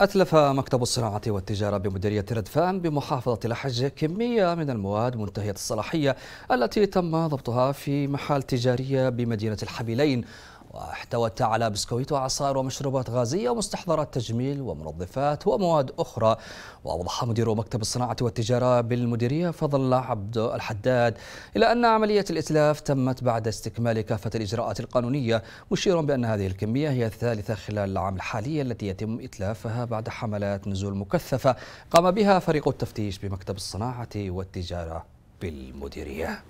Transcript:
أتلف مكتب الصناعة والتجارة بمديرية ردفان بمحافظة لحج كمية من المواد منتهية الصلاحية التي تم ضبطها في محال تجارية بمدينة الحبيلين واحتوت على بسكويت وعصائر ومشروبات غازية ومستحضرات تجميل ومنظفات ومواد أخرى وأوضح مدير مكتب الصناعة والتجارة بالمديرية فضل عبد الحداد إلى أن عملية الإتلاف تمت بعد استكمال كافة الإجراءات القانونية مشيرا بأن هذه الكمية هي الثالثة خلال العام الحالي التي يتم إتلافها بعد حملات نزول مكثفة قام بها فريق التفتيش بمكتب الصناعة والتجارة بالمديرية